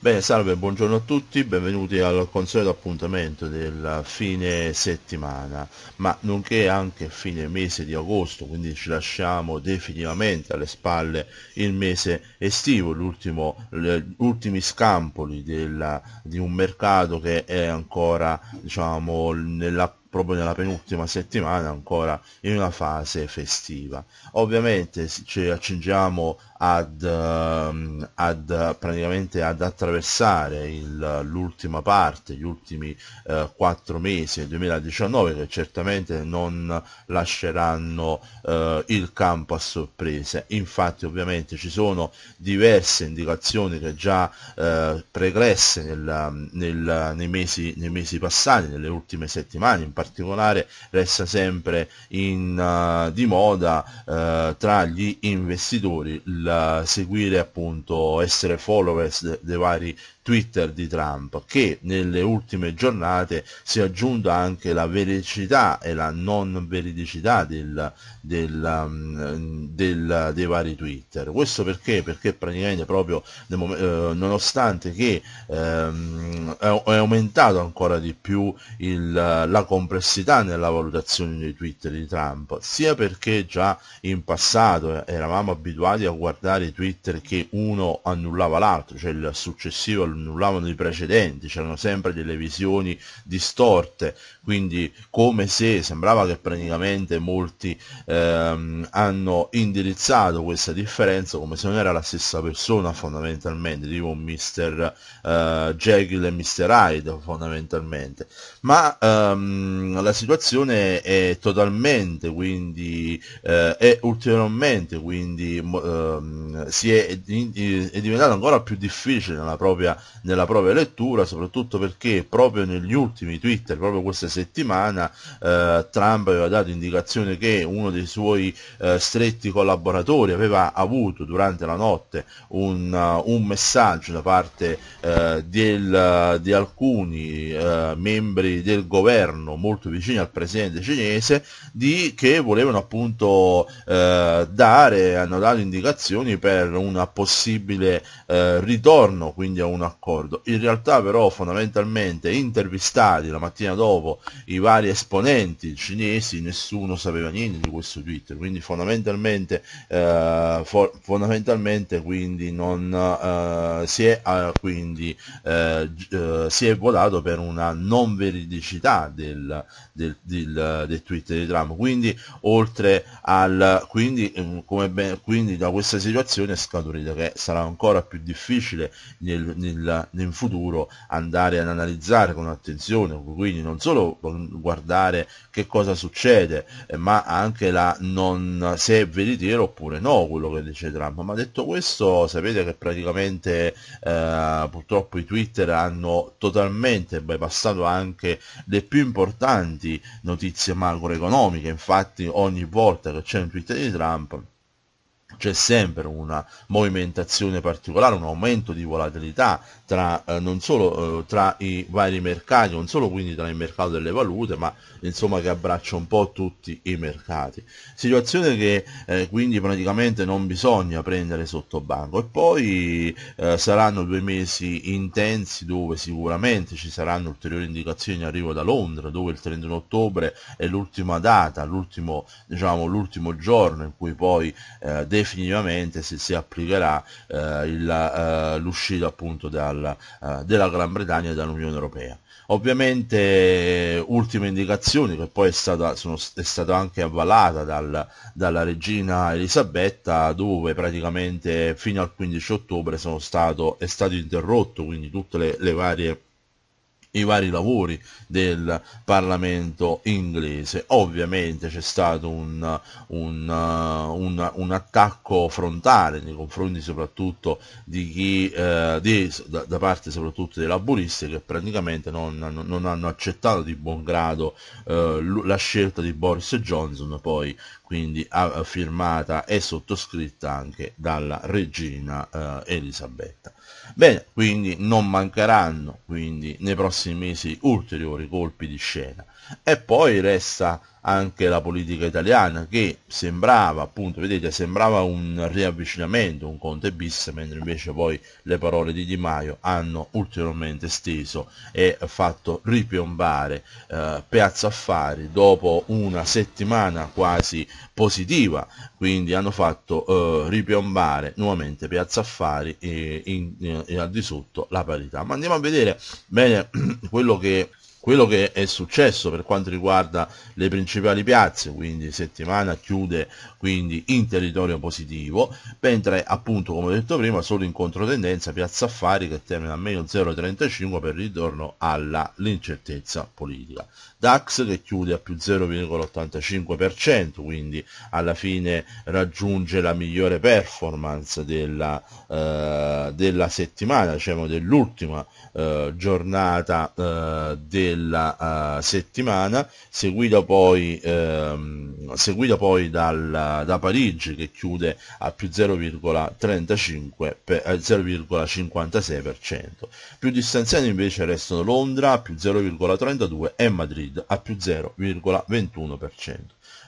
Bene, salve, buongiorno a tutti, benvenuti al consueto appuntamento del fine settimana, ma nonché anche fine mese di agosto, quindi ci lasciamo definitivamente alle spalle il mese estivo, gli ultimi scampoli della, di un mercato che è ancora diciamo, nella proprio nella penultima settimana ancora in una fase festiva. Ovviamente ci accingiamo ad, ehm, ad, praticamente ad attraversare il, l'ultima parte, gli ultimi eh, quattro mesi del 2019 che certamente non lasceranno eh, il campo a sorprese. Infatti ovviamente ci sono diverse indicazioni che già eh, pregresse nel, nel, nei, mesi, nei mesi passati, nelle ultime settimane in particolare resta sempre in, uh, di moda uh, tra gli investitori il eh, seguire appunto essere followers dei de vari Twitter di Trump, che nelle ultime giornate si è aggiunta anche la vericità e la non veridicità del, del, um, del, dei vari Twitter. Questo perché? Perché praticamente proprio eh, nonostante che ehm, è aumentato ancora di più il, la complessità nella valutazione dei Twitter di Trump, sia perché già in passato eh, eravamo abituati a guardare i Twitter che uno annullava l'altro, cioè il successivo annullavano i precedenti, c'erano sempre delle visioni distorte, quindi come se sembrava che praticamente molti ehm, hanno indirizzato questa differenza come se non era la stessa persona fondamentalmente, tipo Mr. eh, Jekyll e Mr. Hyde fondamentalmente, ma ehm, la situazione è totalmente quindi eh, è ulteriormente quindi ehm, si è, è diventata ancora più difficile nella propria nella propria lettura, soprattutto perché proprio negli ultimi Twitter, proprio questa settimana, eh, Trump aveva dato indicazione che uno dei suoi eh, stretti collaboratori aveva avuto durante la notte un, uh, un messaggio da parte uh, del, di alcuni eh, membri del governo molto vicini al presidente cinese di, che volevano appunto dare, hanno dato indicazioni per un possibile ritorno, quindi a una accordo. In realtà però fondamentalmente intervistati la mattina dopo i vari esponenti cinesi, nessuno sapeva niente di questo Twitter, quindi fondamentalmente, eh, for- fondamentalmente quindi non, eh, si, è, eh, quindi, eh, eh, si è volato per una non veridicità del, del, del, del Twitter di Trump. Quindi oltre al quindi, mm, come ben, quindi da questa situazione è scaturita che sarà ancora più difficile nel, nel, nel, nel, futuro andare ad analizzare con attenzione, quindi non solo guardare che cosa succede, eh, ma anche la non, se è veritiero oppure no quello che dice Trump. Ma detto questo, sapete che praticamente eh, purtroppo i Twitter hanno totalmente bypassato anche le più importanti notizie macroeconomiche, infatti ogni volta che c'è un Twitter di Trump c'è sempre una movimentazione particolare, un aumento di volatilità tra, eh, non solo eh, tra i vari mercati, non solo quindi tra il mercato delle valute, ma insomma che abbraccia un po' tutti i mercati. Situazione che eh, quindi praticamente non bisogna prendere sotto banco. E poi eh, saranno due mesi intensi dove sicuramente ci saranno ulteriori indicazioni arrivo da Londra, dove il 31 ottobre è l'ultima data, l'ultimo, diciamo, l'ultimo giorno in cui poi eh, definitivamente si, si applicherà eh, il, l'uscita appunto dal dalla, uh, eh, della Gran Bretagna e dall'Unione Europea. Ovviamente eh, ultime indicazioni che poi è stata, sono, è stata anche avvalata dal, dalla regina Elisabetta dove praticamente fino al 15 ottobre sono stato, è stato interrotto quindi tutte le, le varie i vari lavori del Parlamento inglese. Ovviamente c'è stato un, un, uh, un, un, attacco frontale nei confronti soprattutto di chi, eh, di, da, da, parte soprattutto dei laburisti che praticamente non, non, non hanno accettato di buon grado eh, la scelta di Boris Johnson poi quindi a, firmata e sottoscritta anche dalla regina eh, Elisabetta. Bene, quindi non mancheranno quindi nei prossimi prossimi mesi ulteriori colpi di scena. E poi resta anche la politica italiana che sembrava appunto vedete sembrava un riavvicinamento un Conte bis mentre invece poi le parole di Di Maio hanno ulteriormente steso e fatto ripiombare eh, Piazza Affari dopo una settimana quasi positiva quindi hanno fatto eh, ripiombare nuovamente Piazza Affari e, in, e, eh, e al di sotto la parità ma andiamo a vedere bene quello che quello che è successo per quanto riguarda le principali piazze, quindi settimana chiude quindi in territorio positivo, mentre appunto come ho detto prima solo in controtendenza Piazza Affari che termina a meno 0,35 per ritorno all'incertezza politica. DAX che chiude a più 0,85%, quindi alla fine raggiunge la migliore performance della, eh, della settimana, diciamo dell'ultima eh, giornata eh, della eh, settimana, seguita poi, ehm, seguita poi dal da, Parigi che chiude a più 0,56%. Eh, più distanziati invece restano Londra a più 0,32% e Madrid a più 0,21%.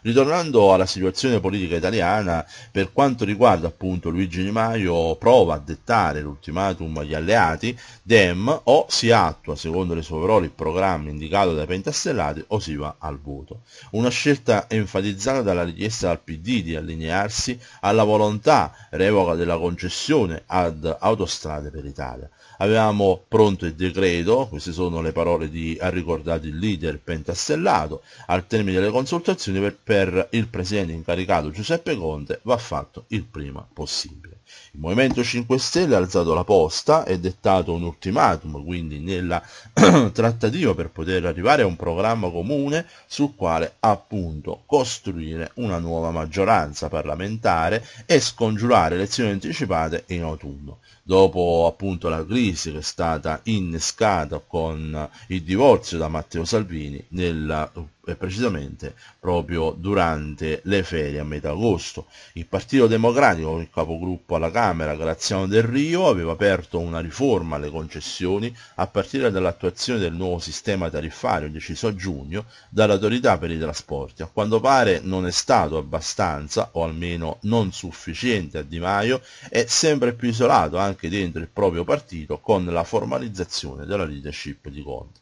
Ritornando alla situazione politica italiana, per quanto riguarda appunto Luigi Di Maio prova a dettare l'ultimatum agli alleati, Dem o si attua secondo le sue parole il programma indicato dai pentastellati o si va al voto. Una scelta enfatizzata dalla richiesta al PD di allinearsi alla volontà revoca della concessione ad autostrade per l'Italia avevamo pronto il decreto, queste sono le parole di, ha ricordato il leader pentastellato, al termine delle consultazioni per, per il presidente incaricato Giuseppe Conte va fatto il prima possibile. Il Movimento 5 Stelle ha alzato la posta e dettato un ultimatum, quindi nella trattativa per poter arrivare a un programma comune sul quale appunto costruire una nuova maggioranza parlamentare e scongiurare elezioni anticipate in autunno dopo appunto la crisi che è stata innescata con il divorzio da Matteo Salvini nella, eh, precisamente proprio durante le ferie a metà agosto. Il Partito Democratico, il capogruppo alla Camera Graziano Del Rio, aveva aperto una riforma alle concessioni a partire dall'attuazione del nuovo sistema tariffario deciso a giugno dall'autorità per i trasporti. A quanto pare non è stato abbastanza, o almeno non sufficiente a Di Maio, è sempre più isolato anche anche dentro il proprio partito con la formalizzazione della leadership di Conte.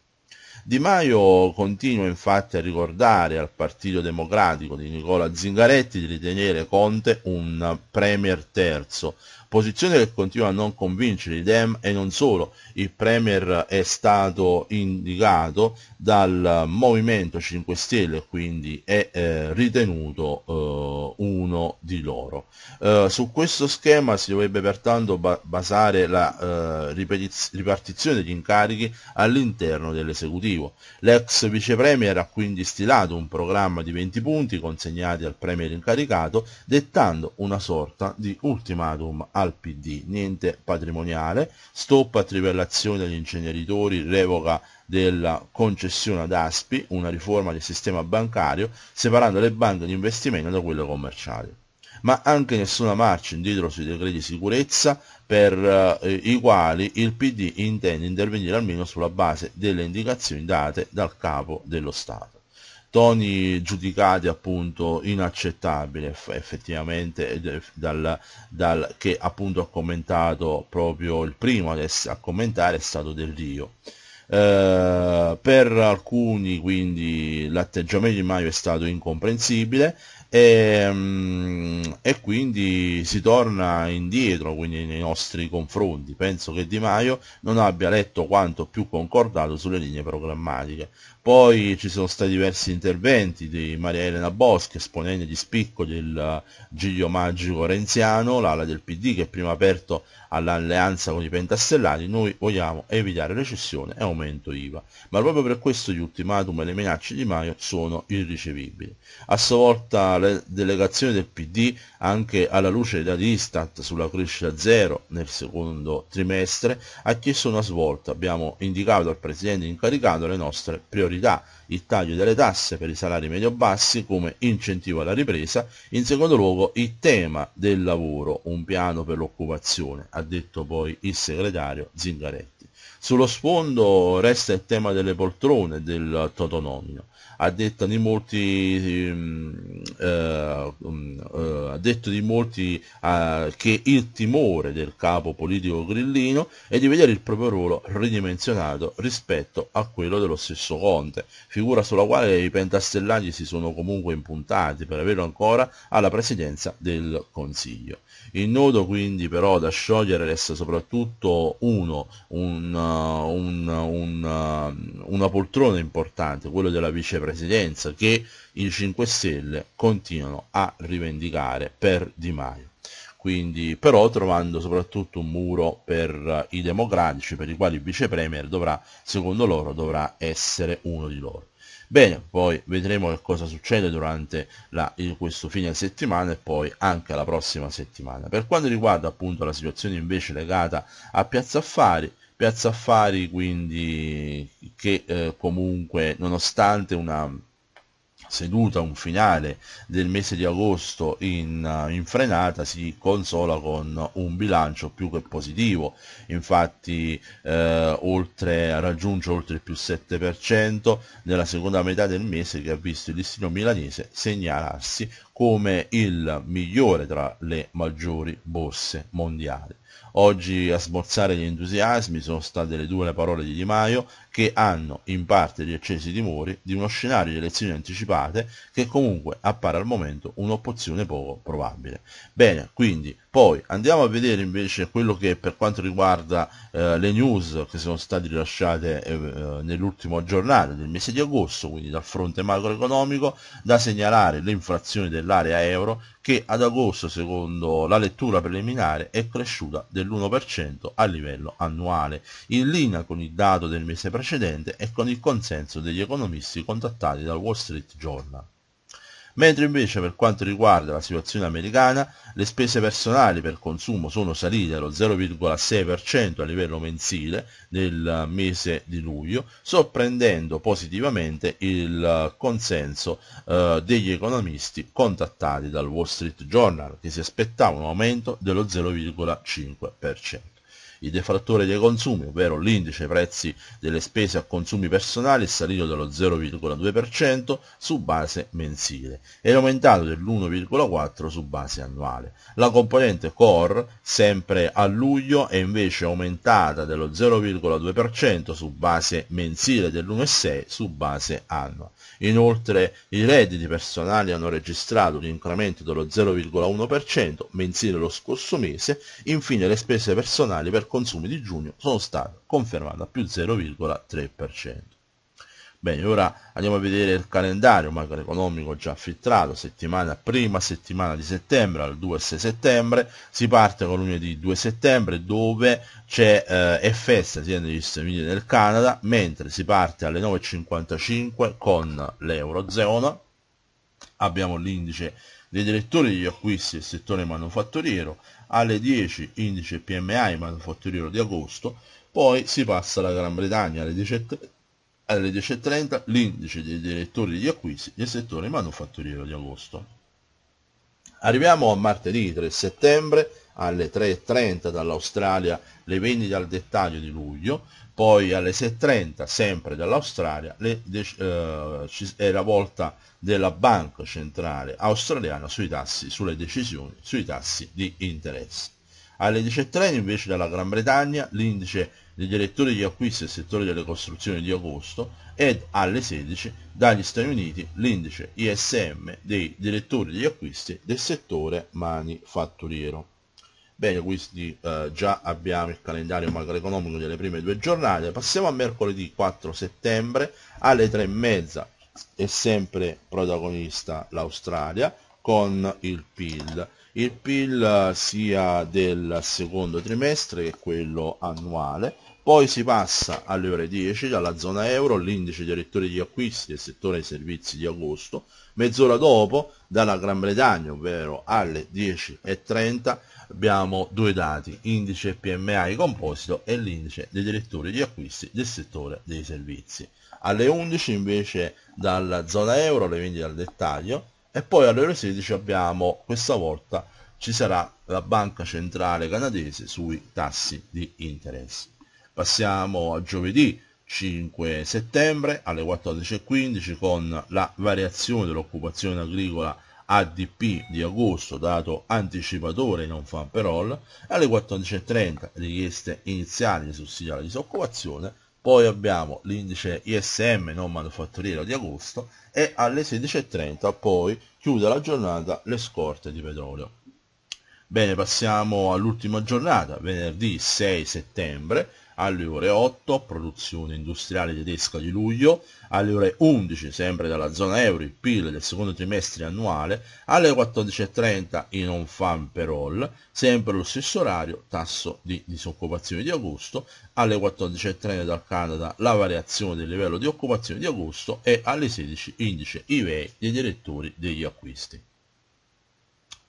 Di Maio continua infatti a ricordare al Partito Democratico di Nicola Zingaretti di ritenere Conte un premier terzo, posizione che continua a non convincere i Dem e non solo, il Premier è stato indicato dal Movimento 5 Stelle, quindi è eh, ritenuto eh, uno di loro. Eh, su questo schema si dovrebbe pertanto ba basare la eh, ripartizione degli incarichi all'interno dell'esecutivo. L'ex vice Premier ha quindi stilato un programma di 20 punti consegnati al Premier incaricato, dettando una sorta di ultimatum al PD, niente patrimoniale, stop a trivellazione degli inceneritori, revoca della concessione ad Aspi, una riforma del sistema bancario, separando le banche di investimento da quelle commerciali. Ma anche nessuna marcia indietro sui decreti di sicurezza per eh, i quali il PD intende intervenire almeno sulla base delle indicazioni date dal capo dello Stato toni giudicati appunto inaccettabili effettivamente dal, dal, che appunto ha commentato proprio il primo a commentare è stato Del Rio. Eh, per alcuni quindi l'atteggiamento di maio è stato incomprensibile e, ehm, e, quindi si torna indietro quindi nei nostri confronti penso che Di Maio non abbia letto quanto più concordato sulle linee programmatiche poi ci sono stati diversi interventi di Maria Elena Boschi esponente di spicco del Giglio Magico Renziano, l'ala del PD che è prima aperto all'alleanza con i pentastellati, noi vogliamo evitare recessione e aumento IVA. Ma proprio per questo gli ultimatum e le minacce di Maio sono irricevibili. A sua volta le delegazioni del PD, anche alla luce dell'Istat sulla crescita zero nel secondo trimestre, ha chiesto una svolta. Abbiamo indicato al Presidente incaricato le nostre priorità priorità il taglio delle tasse per i salari medio-bassi come incentivo alla ripresa, in secondo luogo il tema del lavoro, un piano per l'occupazione, ha detto poi il segretario Zingaretti. Sullo sfondo resta il tema delle poltrone del Totonomio, a detta di molti, ehm, eh, mm, eh, detto di molti eh, che il timore del capo politico grillino è di vedere il proprio ruolo ridimensionato rispetto a quello dello stesso Conte, figura sulla quale i pentastellani si sono comunque impuntati per averlo ancora alla presidenza del Consiglio. Il nodo quindi però da sciogliere resta soprattutto uno, un, uh, un, un, uh, una poltrona importante, quello della vicepresidenza, che i 5 Stelle continuano a rivendicare per Di Maio quindi però trovando soprattutto un muro per uh, i democratici per i quali il vicepremier dovrà secondo loro dovrà essere uno di loro Bene, poi vedremo che cosa succede durante la, questo fine settimana e poi anche la prossima settimana. Per quanto riguarda appunto la situazione invece legata a Piazza Affari, Piazza Affari quindi che eh, comunque nonostante una seduta, un finale del mese di agosto in, eh, in, frenata si consola con un bilancio più che positivo, infatti eh, oltre, raggiunge oltre il più 7% nella seconda metà del mese che ha visto il listino milanese segnalarsi come il migliore tra le maggiori borse mondiali. Oggi a smorzare gli entusiasmi sono state le due parole di Di Maio che hanno in parte riaccesi i timori di uno scenario di elezioni anticipate che comunque appare al momento un'opzione poco probabile. Bene, quindi poi andiamo a vedere invece quello che per quanto riguarda eh, le news che sono state rilasciate eh, eh, nell'ultimo giornale del mese di agosto, quindi dal fronte macroeconomico, da segnalare l'inflazione dell'area euro che ad agosto, secondo la lettura preliminare, è cresciuta dell'1% a livello annuale, in linea con il dato del mese precedente e con il consenso degli economisti contattati dal Wall Street Journal mentre invece per quanto riguarda la situazione americana le spese personali per consumo sono salite allo 0,6% a livello mensile nel mese di luglio, sorprendendo positivamente il consenso eh, degli economisti contattati dal Wall Street Journal che si aspettava un aumento dello 0,5%. Il deflattore dei consumi, ovvero l'indice prezzi delle spese a consumi personali, è salito dello 0,2% su base mensile ed è aumentato dell'1,4% su base annuale. La componente core, sempre a luglio, è invece aumentata dello 0,2% su base mensile dell'1,6% su base annua. Inoltre i redditi personali hanno registrato un incremento dello 0,1% mensile lo scorso mese, infine le spese personali per consumi di giugno sono state confermate a più 0,3%. Bene, ora andiamo a vedere il calendario macroeconomico già filtrato, settimana, prima settimana di settembre, al 2-6 settembre, si parte con lunedì 2 settembre dove c'è eh, FS sia negli Stati Uniti che nel Canada, mentre si parte alle 9.55 con l'Eurozona, abbiamo l'indice dei direttori degli acquisti del settore manifatturiero, alle 10 indice PMI manufatturiero di agosto, poi si passa alla Gran Bretagna alle 10.30 alle 10.30 l'indice dei direttori di acquisti del settore manufatturiero di agosto. Arriviamo a martedì 3 settembre alle 3.30 dall'Australia le vendite al dettaglio di luglio, poi alle 6.30 sempre dall'Australia eh, è la volta della Banca Centrale Australiana sui tassi, sulle decisioni sui tassi di interesse. Alle 10.30 invece dalla Gran Bretagna l'indice dei direttori di acquisti del settore delle costruzioni di agosto ed alle 16 dagli Stati Uniti l'indice ISM dei direttori di acquisti del settore manifatturiero. Bene, quindi eh, già abbiamo il calendario macroeconomico delle prime due giornate. Passiamo a mercoledì 4 settembre alle 3.30 è sempre protagonista l'Australia con il PIL. Il PIL eh, sia del secondo trimestre che quello annuale, poi si passa alle ore 10 dalla zona euro, l'indice dei rettori di acquisti del settore dei servizi di agosto, mezz'ora dopo dalla Gran Bretagna, ovvero alle 10.30 abbiamo due dati, indice PMI composito e l'indice dei direttori di acquisti del settore dei servizi alle 11 invece dalla zona euro le vendite al dettaglio e poi alle ore 16 abbiamo questa volta ci sarà la banca centrale canadese sui tassi di interesse passiamo a giovedì 5 settembre alle 14.15 con la variazione dell'occupazione agricola ADP di agosto dato anticipatore non fan per all alle 14.30 richieste iniziali di sussidio alla disoccupazione poi abbiamo l'indice ISM non manufatturiero di agosto e alle 16.30 poi chiude la giornata le scorte di petrolio. Bene, passiamo all'ultima giornata, venerdì 6 settembre, alle ore 8, produzione industriale tedesca di luglio, alle ore 11, sempre dalla zona euro, il PIL del secondo trimestre annuale, alle 14.30 in on fan per sempre lo stesso orario, tasso di disoccupazione di agosto, alle 14.30 dal Canada la variazione del livello di occupazione di agosto e alle 16 indice IVE dei direttori degli acquisti.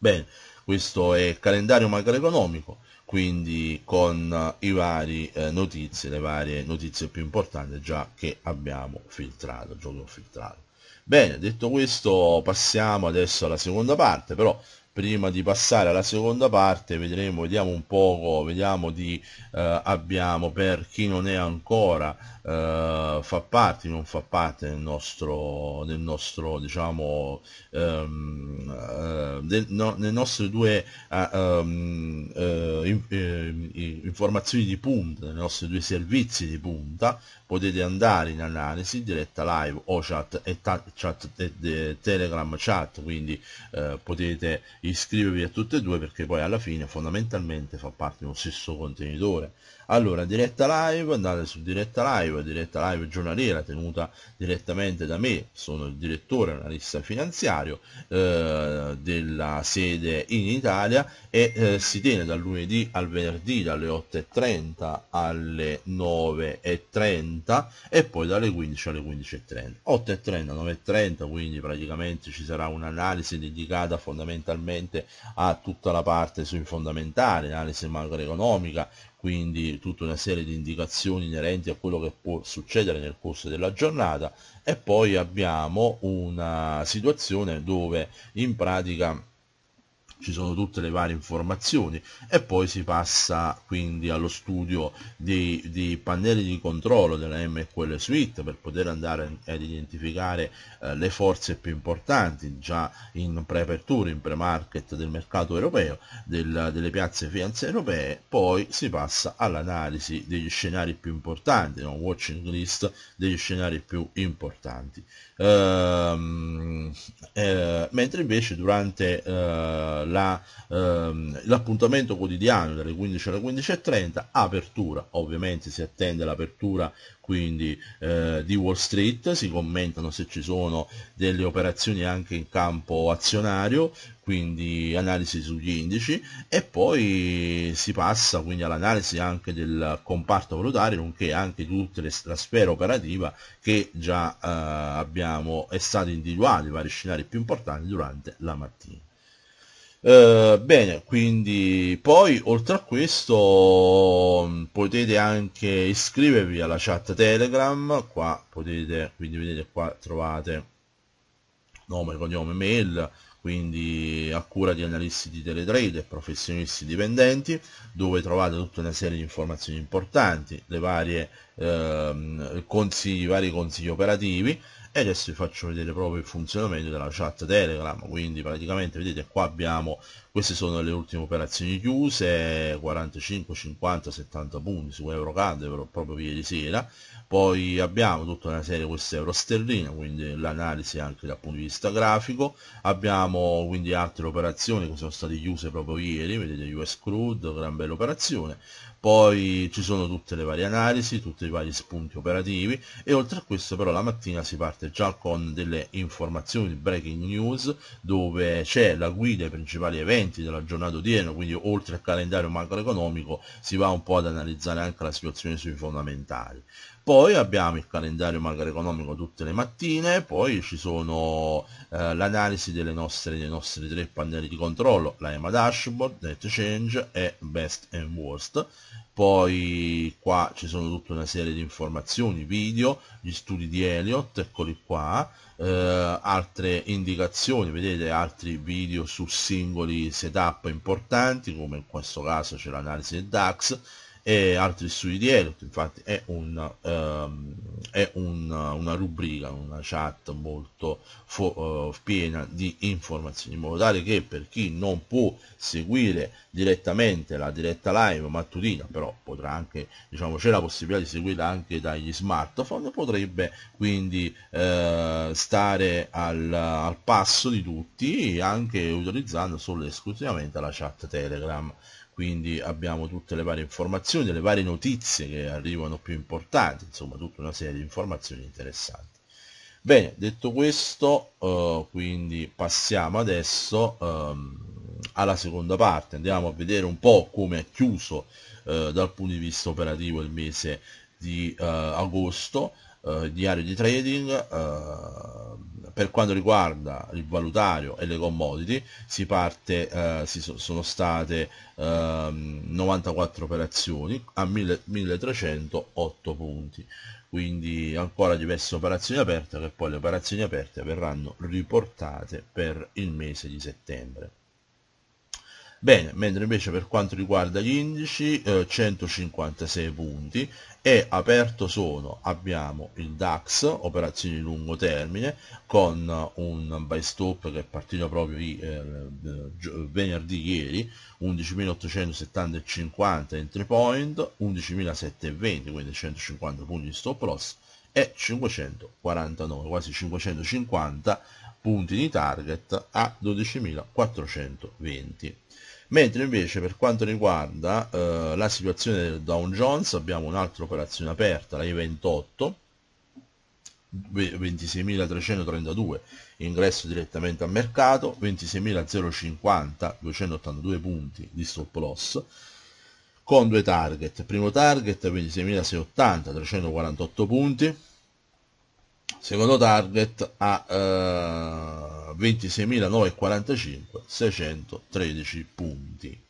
Bene, questo è il calendario macroeconomico, quindi con eh, i vari eh, notizie, le varie notizie più importanti già che abbiamo filtrato, gioco filtrato. Bene, detto questo passiamo adesso alla seconda parte, però prima di passare alla seconda parte vedremo, vediamo un poco, vediamo di, eh, abbiamo per chi non è ancora eh, fa parte, non fa parte del nostro, del nostro diciamo, ehm, eh, del, no, nelle nostre due eh, ehm, eh, eh informazioni di punta, nei nostri due servizi di punta, potete andare in analisi diretta live o chat e chat, e, e, telegram chat, quindi eh, potete iscrivervi a tutte e due perché poi alla fine fondamentalmente fa parte di uno stesso contenitore allora, diretta live, andate su diretta live, diretta live giornaliera tenuta direttamente da me, sono il direttore analista finanziario eh, della sede in Italia e eh, si tiene dal lunedì al venerdì dalle 8.30 alle 9.30 e poi dalle 15 alle 15.30. 8.30, 9.30, quindi praticamente ci sarà un'analisi dedicata fondamentalmente a tutta la parte sui fondamentali, analisi macroeconomica, quindi tutta una serie di indicazioni inerenti a quello che può succedere nel corso della giornata e poi abbiamo una situazione dove in pratica ci sono tutte le varie informazioni e poi si passa quindi allo studio dei, dei pannelli di controllo della MQL Suite per poter andare ad identificare eh, le forze più importanti già in pre-apertura, in pre-market del mercato europeo, del, delle piazze finanze europee, poi si passa all'analisi degli scenari più importanti, no? watching list degli scenari più importanti. Ehm, eh, mentre invece durante eh, la, ehm, l'appuntamento quotidiano dalle 15 alle 15.30, apertura, ovviamente si attende l'apertura quindi eh, di Wall Street, si commentano se ci sono delle operazioni anche in campo azionario, quindi analisi sugli indici e poi si passa quindi all'analisi anche del comparto valutario, nonché anche di tutta la sfera operativa che già eh, abbiamo, è stato individuato, i vari scenari più importanti durante la mattina. Eh, bene, quindi poi oltre a questo mm, potete anche iscrivervi alla chat Telegram, qua potete, quindi vedete qua trovate nome, cognome, mail, quindi a cura di analisti di teletrade professionisti dipendenti, dove trovate tutta una serie di informazioni importanti, varie, uh, consigli, i vari consigli operativi, e adesso vi faccio vedere proprio il funzionamento della chat telegram quindi praticamente vedete qua abbiamo queste sono le ultime operazioni chiuse 45 50 70 punti su eurocard proprio ieri sera poi abbiamo tutta una serie questa euro sterlina, quindi l'analisi anche dal punto di vista grafico. Abbiamo quindi altre operazioni che sono state chiuse proprio ieri, vedete US Crude, gran bella operazione. Poi ci sono tutte le varie analisi, tutti i vari spunti operativi e oltre a questo però la mattina si parte già con delle informazioni breaking news dove c'è la guida ai principali eventi della giornata odierna, quindi oltre al calendario macroeconomico si va un po' ad analizzare anche la situazione sui fondamentali. Poi abbiamo il calendario economico tutte le mattine, poi ci sono eh, l'analisi delle nostre, dei nostri tre pannelli di controllo, la EMA Dashboard, Net Change e Best and Worst. Poi qua ci sono tutta una serie di informazioni, video, gli studi di Elliott, eccoli qua, eh, altre indicazioni, vedete altri video su singoli setup importanti, come in questo caso c'è l'analisi del DAX, e altri studi di Elot, infatti è, un, um, è un, una rubrica, una chat molto uh, piena di informazioni, in modo tale che per chi non può seguire direttamente la diretta live mattutina, però potrà anche, diciamo, c'è la possibilità di seguirla anche dagli smartphone, potrebbe quindi uh, stare al, al passo di tutti, anche utilizzando solo e esclusivamente la chat Telegram quindi abbiamo tutte le varie informazioni, le varie notizie che arrivano più importanti, insomma tutta una serie di informazioni interessanti. Bene, detto questo, eh, quindi passiamo adesso ehm, alla seconda parte, andiamo a vedere un po' come è chiuso eh, dal punto di vista operativo il mese di eh, agosto, eh, diario di trading eh, per quanto riguarda il valutario e le commodity si parte eh, si so, sono state 94 ehm, operazioni a 1000, 1308 punti quindi ancora diverse operazioni aperte che poi le operazioni aperte verranno riportate per il mese di settembre Bene, mentre invece per quanto riguarda gli indici, eh, 156 punti, e aperto sono abbiamo il DAX, operazioni di lungo termine, con un buy stop che è partito proprio i, eh, venerdì ieri, 11.870,50 entry point, 11.720, quindi 150 punti di stop loss, e 549, quasi 550 punti di target a 12.420 mentre invece per quanto riguarda eh, la situazione del Dow Jones abbiamo un'altra operazione aperta, la I28 26.332 ingresso direttamente al mercato 26.050 282 punti di stop loss con due target primo target 26.680 348 punti secondo target a eh, 26.945 613 punti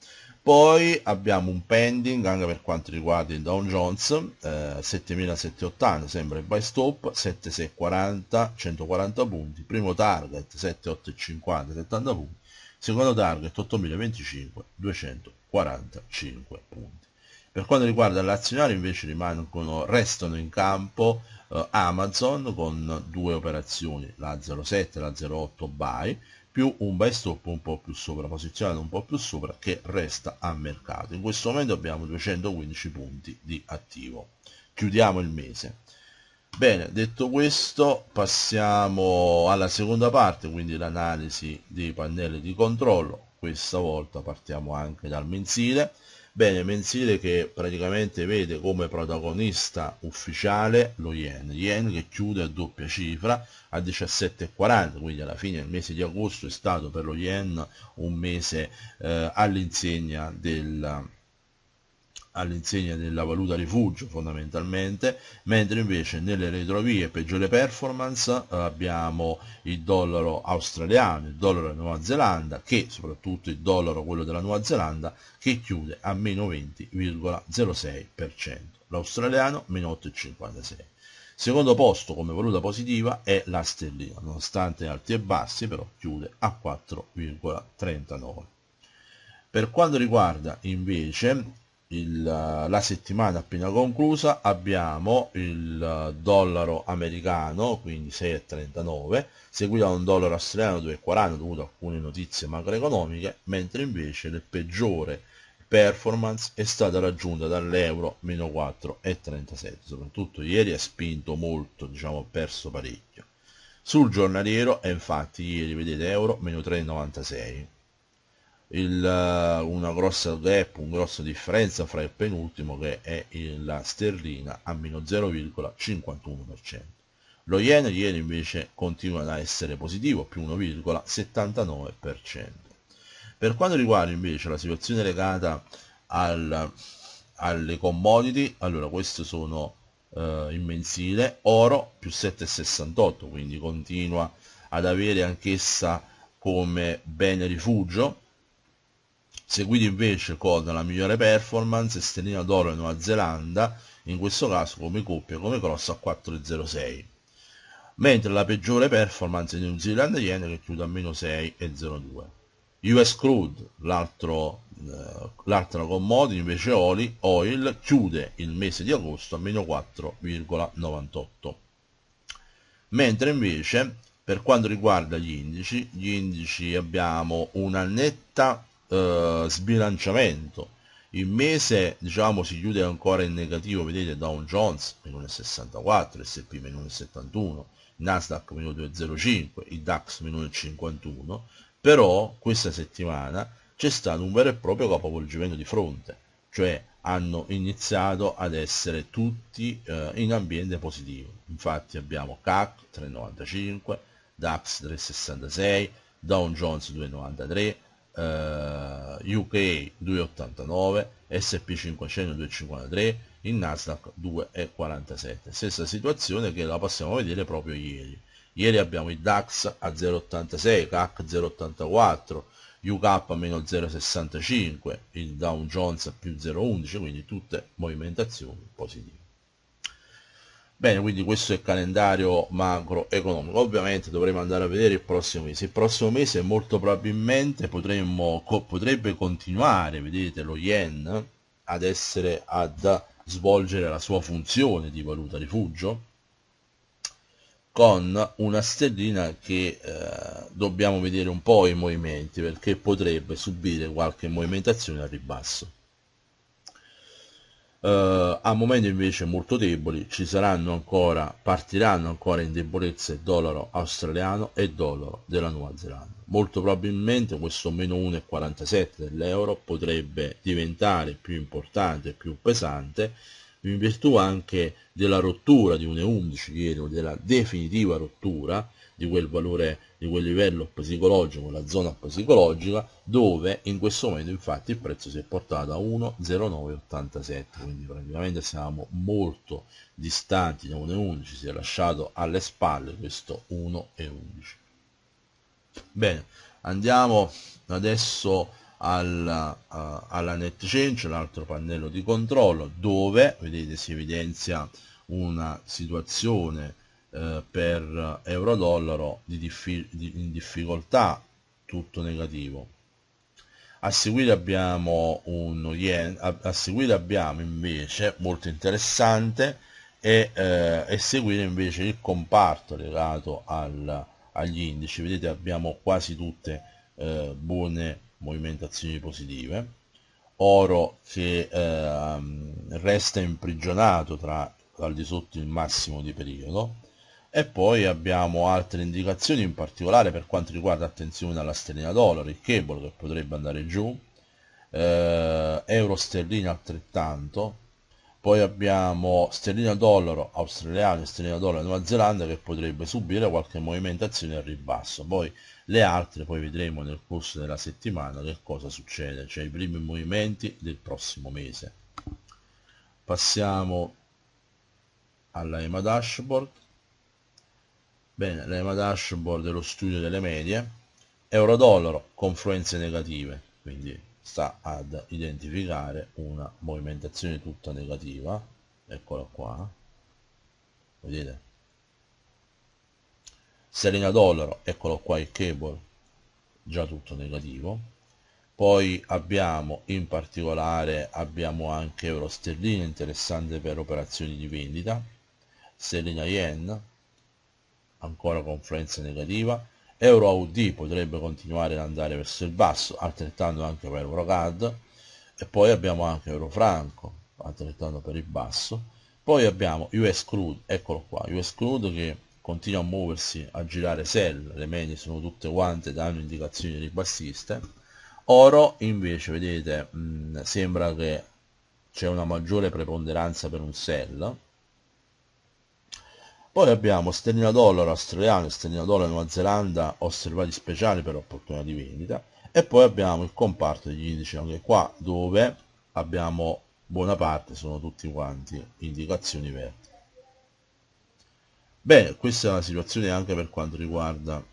poi abbiamo un pending anche per quanto riguarda il Dow Jones eh, 7780 sempre by stop 7640 140 punti primo target 7850 70 punti secondo target 8025 245 punti per quanto riguarda l'azionario invece rimangono restano in campo eh, Amazon con due operazioni, la 07 e la 08 buy, più un buy stop un po' più sopra, posizionato un po' più sopra che resta a mercato. In questo momento abbiamo 215 punti di attivo. Chiudiamo il mese. Bene, detto questo passiamo alla seconda parte, quindi l'analisi dei pannelli di controllo. Questa volta partiamo anche dal mensile Bene, mensile che praticamente vede come protagonista ufficiale lo yen, yen che chiude a doppia cifra a 17,40, quindi alla fine del mese di agosto è stato per lo yen un mese eh, all'insegna del all'insegna della valuta rifugio fondamentalmente, mentre invece nelle retrovie peggiore performance abbiamo il dollaro australiano, il dollaro della Nuova Zelanda, che soprattutto il dollaro quello della Nuova Zelanda che chiude a meno 20,06%, l'australiano meno 8,56%. Secondo posto come valuta positiva è la sterlina, nonostante alti e bassi però chiude a 4,39%. Per quanto riguarda invece il, la settimana appena conclusa abbiamo il eh, dollaro americano quindi 6,39 seguito da un dollaro australiano 2,40 dovuto a alcune notizie macroeconomiche mentre invece le peggiore performance è stata raggiunta dall'euro meno 4,37 soprattutto ieri ha spinto molto diciamo perso parecchio sul giornaliero è infatti ieri vedete euro meno 3,96 il, eh, una grossa gap, una grossa differenza fra il penultimo che è la sterlina a meno 0,51%. Lo yen ieri invece continua ad essere positivo, più 1,79%. Per quanto riguarda invece la situazione legata al, alle commodity, allora queste sono eh, in mensile, oro più 7,68, quindi continua ad avere anch'essa come bene rifugio, seguiti invece con la migliore performance Stellina d'Oro e Nuova Zelanda, in questo caso come coppia come cross a 4,06, mentre la peggiore performance di New Zealand Yen che chiude a meno 6,02. US Crude, l'altro, eh, l'altra commodity invece oil, oil, chiude il mese di agosto a meno 4,98. Mentre invece per quanto riguarda gli indici, gli indici abbiamo una netta eh, sbilanciamento il mese diciamo si chiude ancora in negativo vedete Dow Jones meno 1,64, S&P meno 1,71, Nasdaq meno 205 il DAX meno 1,51, però questa settimana c'è stato un vero e proprio capovolgimento di fronte cioè hanno iniziato ad essere tutti eh, in ambiente positivo infatti abbiamo CAC 395 DAX 366 Dow Jones 293 eh, UK 2,89, SP500 2,53, il Nasdaq 2,47. Stessa situazione che la possiamo vedere proprio ieri. Ieri abbiamo il DAX a 0,86, CAC 0,84, UK meno 0,65, il Dow Jones più 0,11, quindi tutte movimentazioni positive. Bene, quindi questo è il calendario macroeconomico. Ovviamente dovremo andare a vedere il prossimo mese. Il prossimo mese molto probabilmente potremmo, potrebbe continuare, vedete, lo yen ad essere ad svolgere la sua funzione di valuta rifugio con una sterlina che eh, dobbiamo vedere un po' i movimenti perché potrebbe subire qualche movimentazione al ribasso. Uh, a momento invece molto deboli ci saranno ancora, partiranno ancora in debolezze dollaro australiano e dollaro della Nuova Zelanda. Molto probabilmente questo meno 1,47 dell'euro potrebbe diventare più importante, più pesante, in virtù anche della rottura di 1,11 ieri o della definitiva rottura di quel valore, di quel livello psicologico, la zona psicologica, dove in questo momento infatti il prezzo si è portato a 1,0987, quindi praticamente siamo molto distanti da 1,11, si è lasciato alle spalle questo 1,11. Bene, andiamo adesso alla, uh, eh, alla NetChange, l'altro pannello di controllo, dove, vedete, si evidenzia una situazione eh, per euro-dollaro di diffi di, in difficoltà, tutto negativo. A seguire abbiamo un yen, a, a seguire abbiamo invece, molto interessante, e, eh, e seguire invece il comparto legato al, agli indici, vedete abbiamo quasi tutte eh, buone movimentazioni positive oro che eh, resta imprigionato tra, al di sotto il massimo di periodo e poi abbiamo altre indicazioni, in particolare per quanto riguarda attenzione alla sterlina dollaro, il cable che potrebbe andare giù, eh, euro sterlina altrettanto, poi abbiamo sterlina dollaro australiano e sterlina dollaro Nuova Zelanda che potrebbe subire qualche movimentazione al ribasso, poi le altre poi vedremo nel corso della settimana che cosa succede, cioè i primi movimenti del prossimo mese. Passiamo alla EMA dashboard Bene, l'EMA dashboard dello studio delle medie, euro-dollaro, confluenze negative, quindi sta ad identificare una movimentazione tutta negativa, eccola qua, vedete? Sterlina dollaro, eccolo qua il cable, già tutto negativo, poi abbiamo in particolare abbiamo anche euro sterlina interessante per operazioni di vendita, sterlina yen ancora con influenza negativa, Euro AUD potrebbe continuare ad andare verso il basso, altrettanto anche per Eurocard, e poi abbiamo anche Euro Franco, altrettanto per il basso, poi abbiamo US Crude, eccolo qua, US Crude che continua a muoversi, a girare sell, le medie sono tutte quante, danno indicazioni ribassiste, oro invece, vedete, mh, mm, sembra che c'è una maggiore preponderanza per un sell, poi abbiamo sterlina dollaro australiano, sterlina dollaro Nuova Zelanda, osservati speciali per opportunità di vendita. E poi abbiamo il comparto degli indici, anche qua dove abbiamo buona parte, sono tutti quanti indicazioni verdi. Bene, questa è la situazione anche per quanto riguarda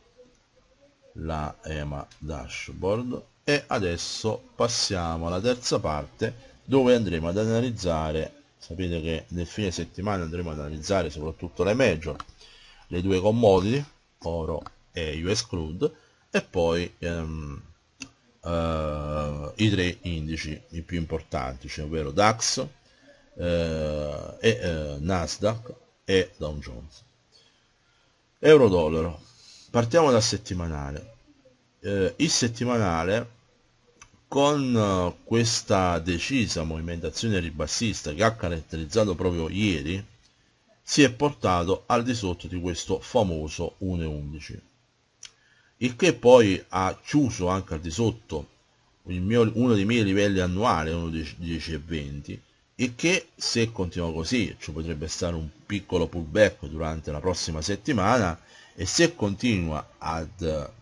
la EMA dashboard e adesso passiamo alla terza parte dove andremo ad analizzare sapete che nel fine settimana andremo ad analizzare soprattutto le major le due commodity oro e US crude e poi ehm, eh, i tre indici i più importanti cioè ovvero DAX eh, e eh, Nasdaq e Dow Jones euro dollaro partiamo dal settimanale eh, il settimanale con eh, questa decisa movimentazione ribassista che ha caratterizzato proprio ieri si è portato al di sotto di questo famoso 1.11 il che poi ha chiuso anche al di sotto mio, uno dei miei livelli annuali 1.10.20 e che se continua così ci potrebbe stare un piccolo pullback durante la prossima settimana e se continua ad eh,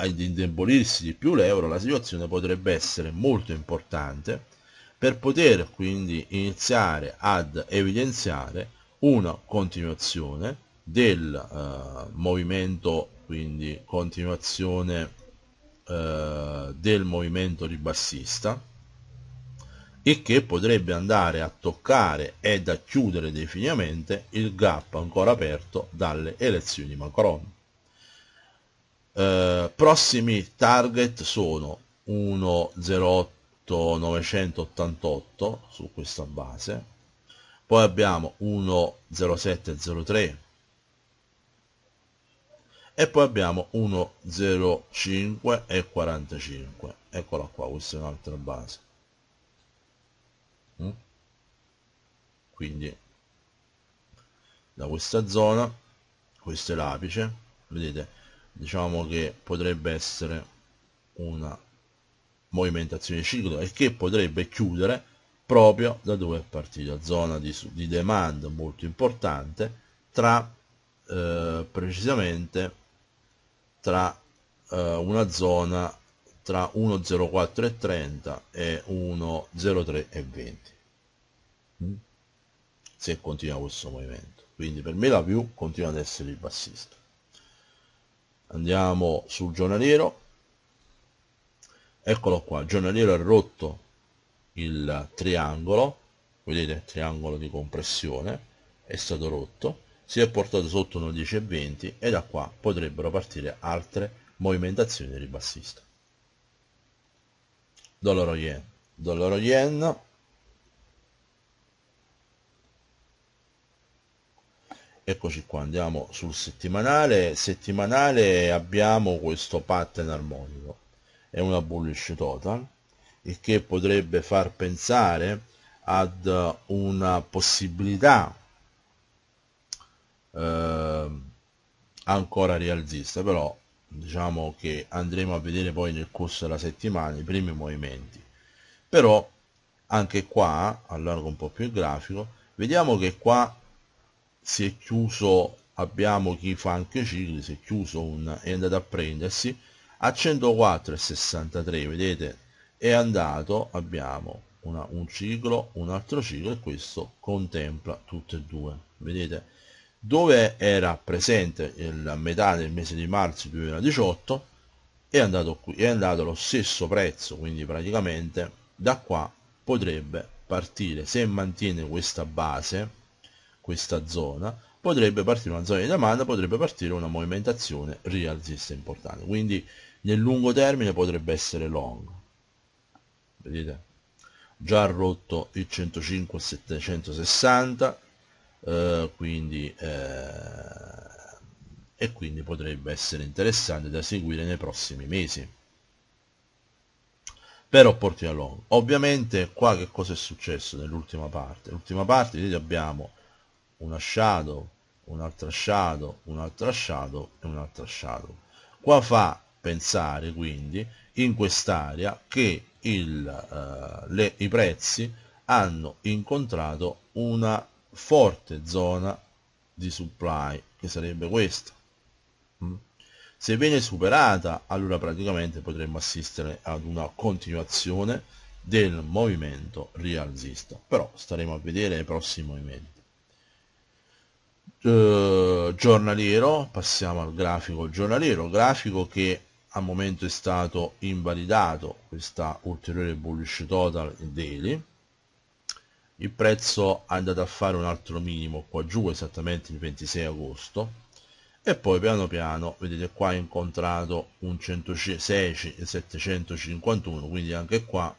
ad indebolirsi di più l'euro, la situazione potrebbe essere molto importante per poter quindi iniziare ad evidenziare una continuazione del eh, movimento, quindi continuazione eh, del movimento ribassista e che potrebbe andare a toccare ed a chiudere definitivamente il gap ancora aperto dalle elezioni Macron. Eh, prossimi target sono 108988 su questa base, poi abbiamo 10703 e poi abbiamo 105 e 45 eccola qua questa è un'altra base mm? quindi da questa zona questo è l'apice vedete diciamo che potrebbe essere una movimentazione ciclica e che potrebbe chiudere proprio da dove è partita, zona di, di demand molto importante tra eh, precisamente tra eh, una zona tra 104 e 30 e e 103 20 mm? se continua questo movimento quindi per me la più continua ad essere il bassista andiamo sul giornaliero eccolo qua il giornaliero è rotto il triangolo vedete il triangolo di compressione è stato rotto si è portato sotto 1,10,20 e da qua potrebbero partire altre movimentazioni ribassiste dollaro yen dollaro yen Eccoci qua, andiamo sul settimanale. Settimanale abbiamo questo pattern armonico, è una bullish total, il che potrebbe far pensare ad una possibilità eh, ancora rialzista, però diciamo che andremo a vedere poi nel corso della settimana i primi movimenti. Però anche qua, allargo un po' più il grafico, vediamo che qua si è chiuso abbiamo chi fa anche cicli si è chiuso un è andato a prendersi a 104,63 vedete è andato abbiamo una, un ciclo un altro ciclo e questo contempla tutte e due vedete dove era presente la metà del mese di marzo 2018 è andato qui è andato allo stesso prezzo quindi praticamente da qua potrebbe partire se mantiene questa base questa zona potrebbe partire una zona di domanda, potrebbe partire una movimentazione rialzista importante. Quindi nel lungo termine potrebbe essere long. Vedete? Già rotto il 105 760, eh, quindi, eh, e quindi potrebbe essere interessante da seguire nei prossimi mesi per opportunità long. Ovviamente qua che cosa è successo nell'ultima parte? L'ultima parte vedete, abbiamo una shadow, un'altra shadow, un'altra shadow e un'altra shadow. Qua fa pensare quindi in quest'area che il, eh, le, i prezzi hanno incontrato una forte zona di supply che sarebbe questa. Mm? Se viene superata allora praticamente potremmo assistere ad una continuazione del movimento rialzista però staremo a vedere i prossimi movimenti eh, giornaliero, passiamo al grafico giornaliero, grafico che al momento è stato invalidato questa ulteriore bullish total daily, il prezzo è andato a fare un altro minimo qua giù esattamente il 26 agosto e poi piano piano vedete qua ha incontrato un 106 e 751 quindi anche qua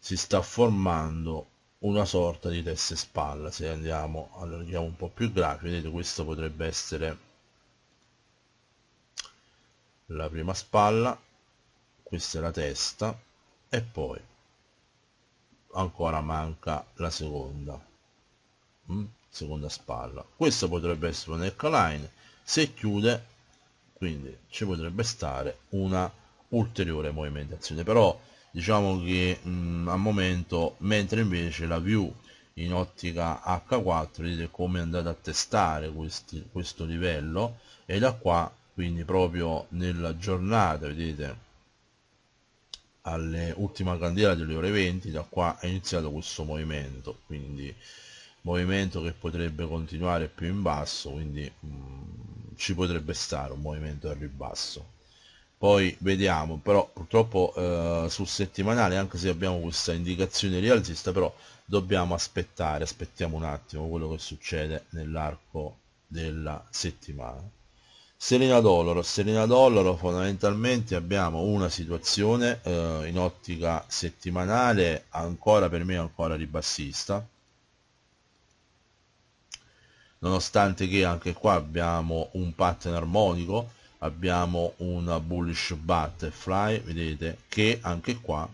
si sta formando una sorta di testa e spalla se andiamo allarghiamo un po più grande vedete questo potrebbe essere la prima spalla questa è la testa e poi ancora manca la seconda mm? seconda spalla questo potrebbe essere una neckline se chiude quindi ci potrebbe stare una ulteriore movimentazione però diciamo che mh, mm, al momento mentre invece la view in ottica h4 vedete come andate a testare questi, questo livello e da qua quindi proprio nella giornata vedete all'ultima candela delle ore 20 da qua è iniziato questo movimento quindi movimento che potrebbe continuare più in basso quindi mh, mm, ci potrebbe stare un movimento al ribasso poi vediamo però purtroppo eh, sul settimanale anche se abbiamo questa indicazione rialzista però dobbiamo aspettare aspettiamo un attimo quello che succede nell'arco della settimana Serena Dollaro Serena Dollaro fondamentalmente abbiamo una situazione eh, in ottica settimanale ancora per me ancora ribassista nonostante che anche qua abbiamo un pattern armonico abbiamo una bullish butterfly vedete che anche qua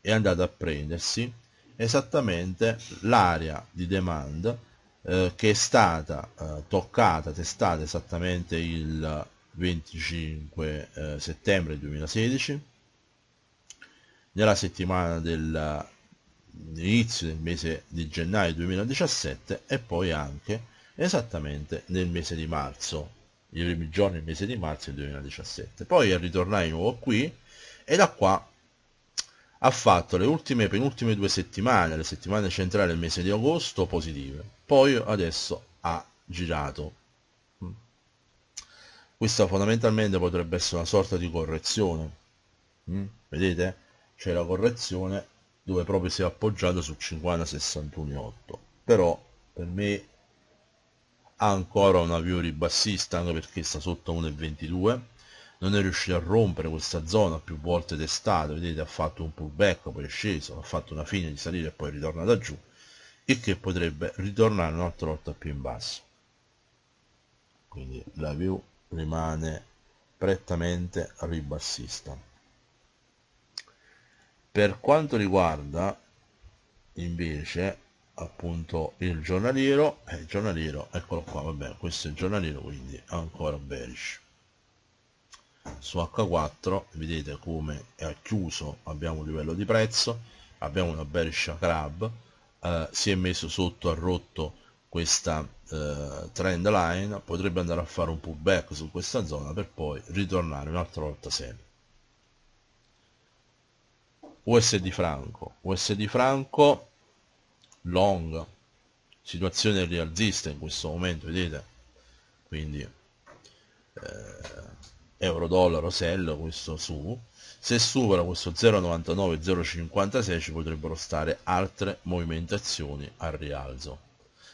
è andata a prendersi esattamente l'area di demand eh, che è stata eh, toccata testata esattamente il 25 eh, settembre 2016 nella settimana dell'inizio eh, del mese di gennaio 2017 e poi anche esattamente nel mese di marzo i primi giorni del mese di marzo del 2017. Poi è ritornai di nuovo qui e da qua ha fatto le ultime penultime due settimane, le settimane centrali del mese di agosto positive. Poi adesso ha girato. Mm. Questa fondamentalmente potrebbe essere una sorta di correzione. Mm. Vedete? C'è la correzione dove proprio si è appoggiato su 50, 61, 8. Però per me ancora una Fury ribassista anche perché sta sotto 1,22 non è riuscito a rompere questa zona più volte d'estate vedete ha fatto un pullback poi è sceso ha fatto una fine di salire e poi è ritornata giù e che potrebbe ritornare un'altra volta più in basso quindi la view rimane prettamente ribassista per quanto riguarda invece appunto il giornaliero e eh, il giornaliero eccolo qua vabbè questo è il giornaliero quindi ancora bearish su h4 vedete come è chiuso abbiamo un livello di prezzo abbiamo una bearish crab eh, si è messo sotto ha rotto questa eh, trend line potrebbe andare a fare un pullback su questa zona per poi ritornare un'altra volta sempre USD franco USD franco long situazione rialzista in questo momento vedete quindi eh, euro dollaro osello questo su se supera questo 0,99 0,56 ci potrebbero stare altre movimentazioni al rialzo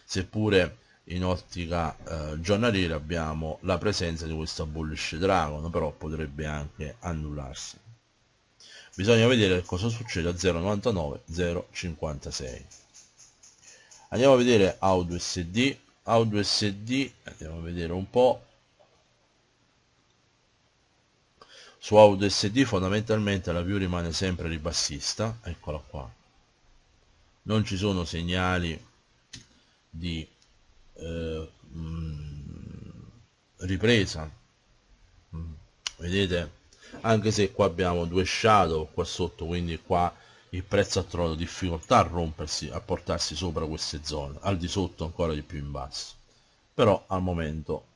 seppure in ottica eh, giornaliera abbiamo la presenza di questa bullish dragon però potrebbe anche annullarsi bisogna vedere cosa succede a 0,99 0,56 andiamo a vedere audio sd audio sd andiamo a vedere un po su audio sd fondamentalmente la view rimane sempre ribassista eccola qua non ci sono segnali di eh, mh, mm, ripresa mh, mm, vedete anche se qua abbiamo due shadow qua sotto quindi qua il prezzo ha trovato difficoltà a rompersi, a portarsi sopra queste zone, al di sotto ancora di più in basso. Però al momento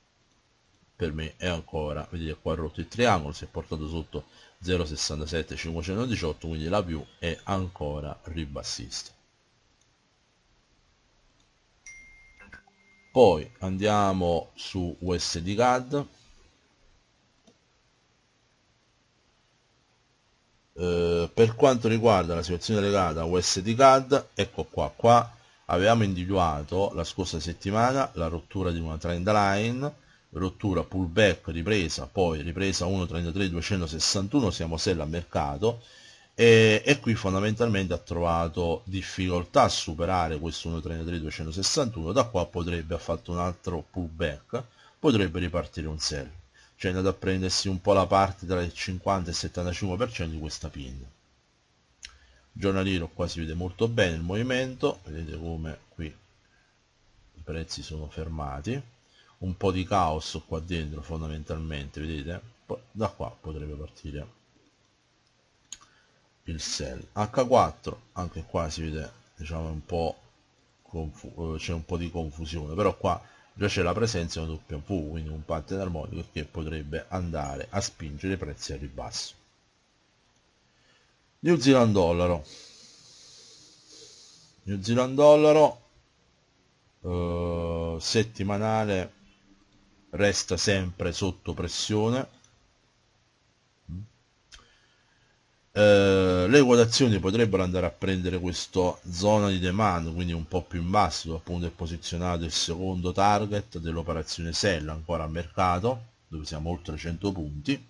per me è ancora, vedete qua ha rotto il triangolo, si è portato sotto 0,67 518, quindi la più è ancora ribassista. Poi andiamo su USD CAD. Eh, per quanto riguarda la situazione legata a USD CAD, ecco qua, qua avevamo individuato la scorsa settimana la rottura di una trend line, rottura pullback, ripresa, poi ripresa 1.33.261, siamo sell a mercato, e, e, qui fondamentalmente ha trovato difficoltà a superare questo 1.33.261 da qua potrebbe ha fatto un altro pullback potrebbe ripartire un sell cioè è andato a prendersi un po' la parte tra il 50 e il 75% di questa pin giornaliero qua si vede molto bene il movimento vedete come qui i prezzi sono fermati un po' di caos qua dentro fondamentalmente vedete da qua potrebbe partire il sell h4 anche qua si vede diciamo un po' eh, c'è un po' di confusione però qua già c'è la presenza di un W quindi un pattern armonico che potrebbe andare a spingere i prezzi al ribasso New Zealand dollaro New Zealand dollaro eh, settimanale resta sempre sotto pressione mm. eh, le quotazioni potrebbero andare a prendere questa zona di demand quindi un po' più in basso appunto è posizionato il secondo target dell'operazione sell ancora a mercato dove siamo oltre 100 punti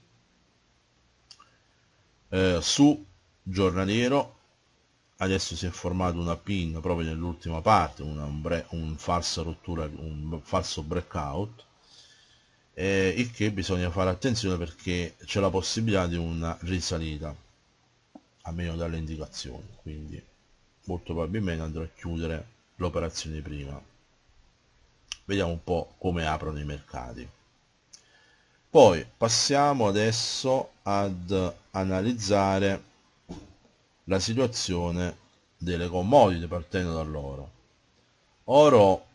eh, su giornaliero adesso si è formato una pin proprio nell'ultima parte una, un, bre, un falsa rottura un falso breakout eh, il che bisogna fare attenzione perché c'è la possibilità di una risalita a meno dalle indicazioni quindi molto probabilmente andrò a chiudere l'operazione prima vediamo un po' come aprono i mercati poi passiamo adesso ad analizzare la situazione delle commodity partendo dall'oro. Oro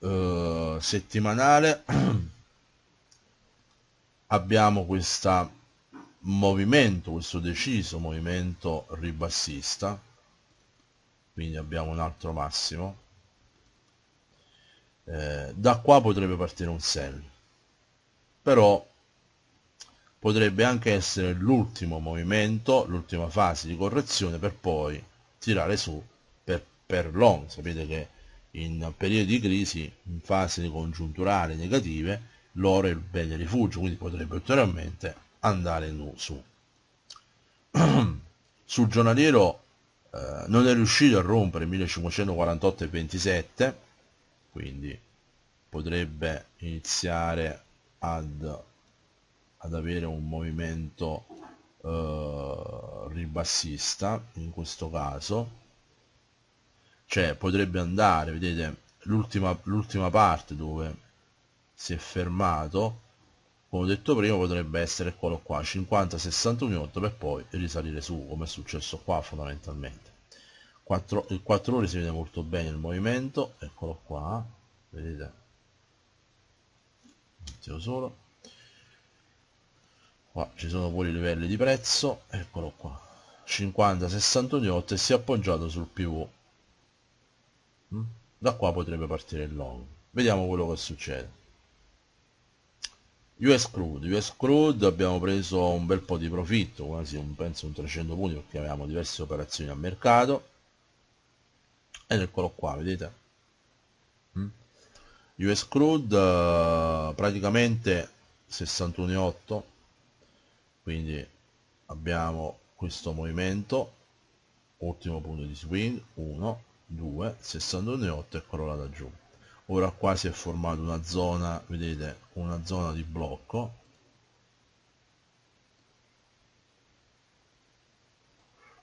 eh, settimanale abbiamo questo movimento, questo deciso movimento ribassista, quindi abbiamo un altro massimo. Eh, da qua potrebbe partire un sell, però potrebbe anche essere l'ultimo movimento, l'ultima fase di correzione per poi tirare su per, per long, sapete che in periodi di crisi, in fasi congiunturali negative, l'oro è il bene rifugio, quindi potrebbe ulteriormente andare su. Sul giornaliero eh, non è riuscito a rompere 1548,27, quindi potrebbe iniziare ad ad avere un movimento eh, ribassista in questo caso cioè potrebbe andare vedete l'ultima l'ultima parte dove si è fermato come ho detto prima potrebbe essere quello qua 50 61 8 per poi risalire su come è successo qua fondamentalmente 4, il 4 ore si vede molto bene il movimento eccolo qua vedete solo qua ci sono pure i livelli di prezzo eccolo qua 50 61 watt e si è appoggiato sul pv mm? da qua potrebbe partire il logo vediamo quello che succede US Crude, US Crude abbiamo preso un bel po' di profitto, quasi un, penso un 300 punti perché avevamo diverse operazioni a mercato ed eccolo qua, vedete? Mm? US Crude eh, praticamente 61,8 quindi abbiamo questo movimento ottimo punto di swing 1 2 61 e 8 e crollata giù ora qua si è formata una zona vedete una zona di blocco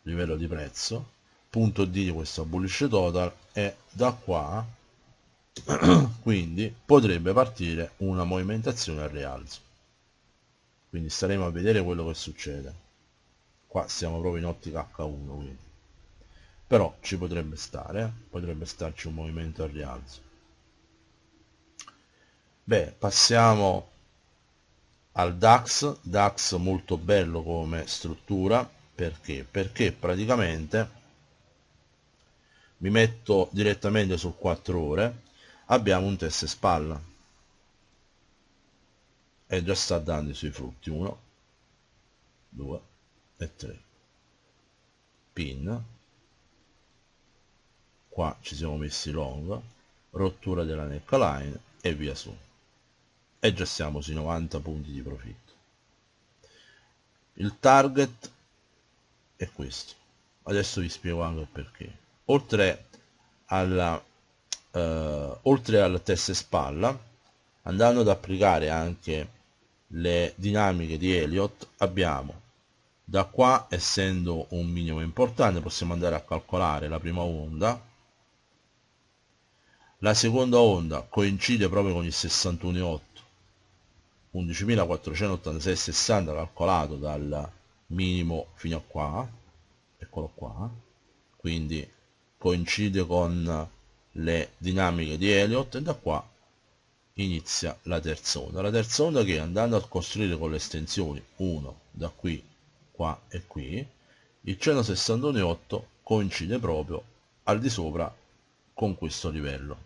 livello di prezzo punto D di questo bullish total e da qua quindi potrebbe partire una movimentazione al rialzo quindi staremo a vedere quello che succede qua siamo proprio in ottica H1 quindi però ci potrebbe stare eh. potrebbe starci un movimento al rialzo beh passiamo al DAX DAX molto bello come struttura perché? perché praticamente mi metto direttamente sul 4 ore abbiamo un test spalla e già sta dando i suoi frutti 1 2 e 3 pin qua ci siamo messi long rottura della neckline e via su e già siamo sui 90 punti di profitto il target è questo adesso vi spiego anche perché oltre alla eh, oltre al testa e spalla andando ad applicare anche le dinamiche di Elliott abbiamo da qua essendo un minimo importante possiamo andare a calcolare la prima onda la seconda onda coincide proprio con il 61,8 11.486,60 calcolato dal minimo fino a qua eccolo qua quindi coincide con le dinamiche di Elliott e da qua inizia la terza onda la terza onda che andando a costruire con le estensioni 1 da qui qua e qui il 161.8 coincide proprio al di sopra con questo livello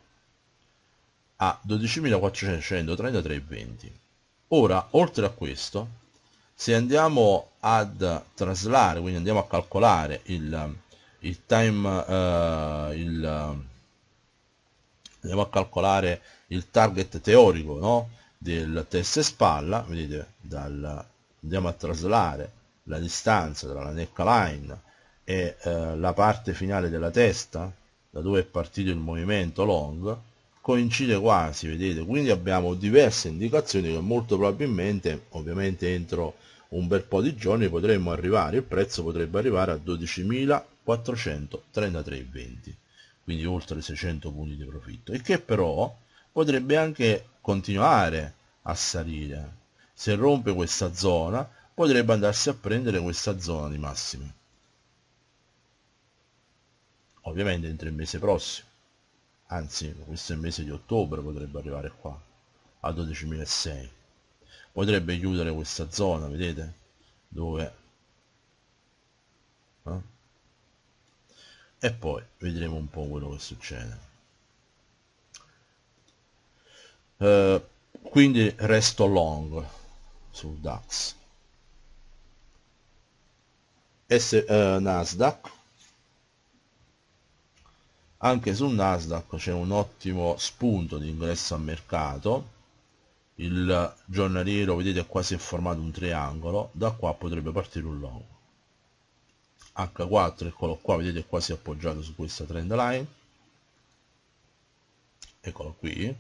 a 12.433,20 ora oltre a questo se andiamo ad traslare quindi andiamo a calcolare il, il time uh, il andiamo a calcolare il target teorico no? del test spalla vedete dal, andiamo a traslare la distanza tra la neckline e eh, la parte finale della testa da dove è partito il movimento long coincide quasi vedete quindi abbiamo diverse indicazioni che molto probabilmente ovviamente entro un bel po' di giorni potremmo arrivare il prezzo potrebbe arrivare a 12.433,20 quindi oltre 600 punti di profitto, e che però potrebbe anche continuare a salire. Se rompe questa zona potrebbe andarsi a prendere questa zona di massime. Ovviamente entro il mese prossimo, anzi questo è il mese di ottobre potrebbe arrivare qua, a 12.600. Potrebbe chiudere questa zona, vedete? Dove e poi vedremo un po' quello che succede uh, quindi resto long sul DAX S, uh, eh, Nasdaq anche sul Nasdaq c'è un ottimo spunto di ingresso al mercato il giornaliero vedete qua si è formato un triangolo da qua potrebbe partire un long H4 eccolo qua vedete qua si è appoggiato su questa trend line eccolo qui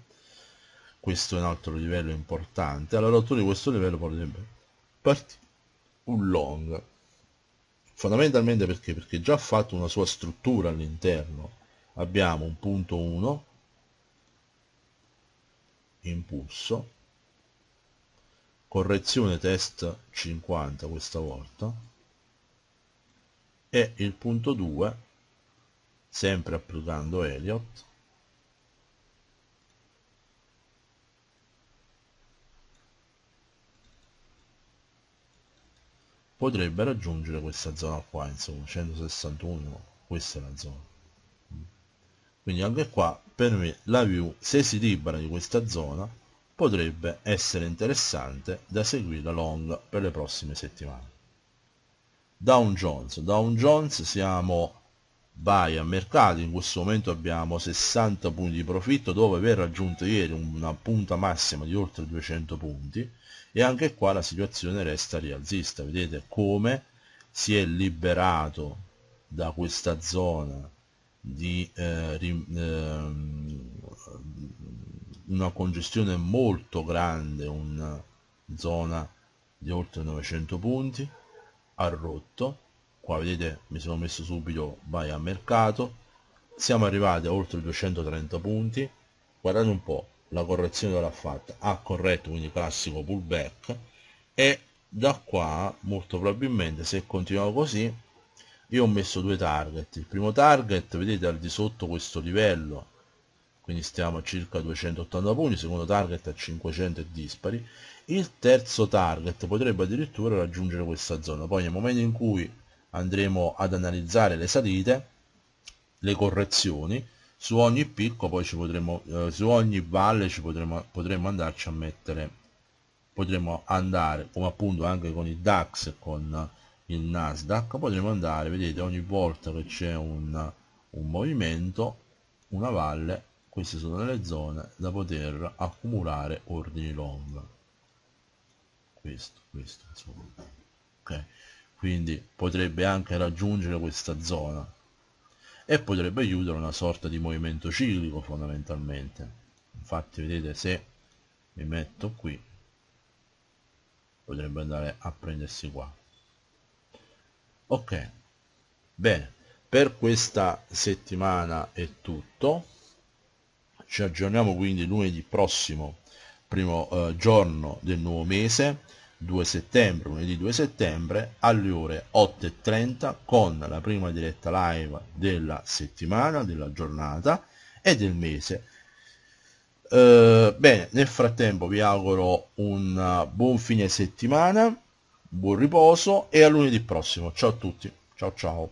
questo è un altro livello importante alla rottura di questo livello potrebbe partire un long fondamentalmente perché perché già ha fatto una sua struttura all'interno abbiamo un punto 1 impulso correzione test 50 questa volta e il punto 2 sempre applicando Elliot, potrebbe raggiungere questa zona qua insomma 161 questa è la zona quindi anche qua per me la view se si libera di questa zona potrebbe essere interessante da seguire long per le prossime settimane Down Jones. Down Jones siamo vai a mercato, in questo momento abbiamo 60 punti di profitto dopo aver raggiunto ieri una punta massima di oltre 200 punti e anche qua la situazione resta rialzista, vedete come si è liberato da questa zona di eh, ri, eh, una congestione molto grande, una zona di oltre 900 punti ha rotto qua vedete mi sono messo subito vai a mercato siamo arrivati a oltre 230 punti guardate un po' la correzione l'ha fatta ha corretto quindi classico pullback e da qua molto probabilmente se continuiamo così io ho messo due target il primo target vedete al di sotto questo livello quindi stiamo a circa 280 punti, secondo target a 500 e dispari, il terzo target potrebbe addirittura raggiungere questa zona, poi nel momento in cui andremo ad analizzare le salite, le correzioni, su ogni picco poi ci potremo, eh, su ogni valle ci potremo, potremo andarci a mettere, potremo andare come appunto anche con il DAX e con il Nasdaq, potremo andare, vedete ogni volta che c'è un, un movimento, una valle queste sono le zone da poter accumulare ordini long. Questo, questo, insomma. Ok. Quindi potrebbe anche raggiungere questa zona e potrebbe chiudere una sorta di movimento ciclico fondamentalmente. Infatti vedete se mi metto qui potrebbe andare a prendersi qua. Ok, bene, per questa settimana è tutto. Ci aggiorniamo quindi lunedì prossimo, primo eh, giorno del nuovo mese, 2 settembre, lunedì 2 settembre, alle ore 8.30 con la prima diretta live della settimana, della giornata e del mese. Eh, bene, nel frattempo vi auguro un buon fine settimana, buon riposo e a lunedì prossimo. Ciao a tutti, ciao ciao.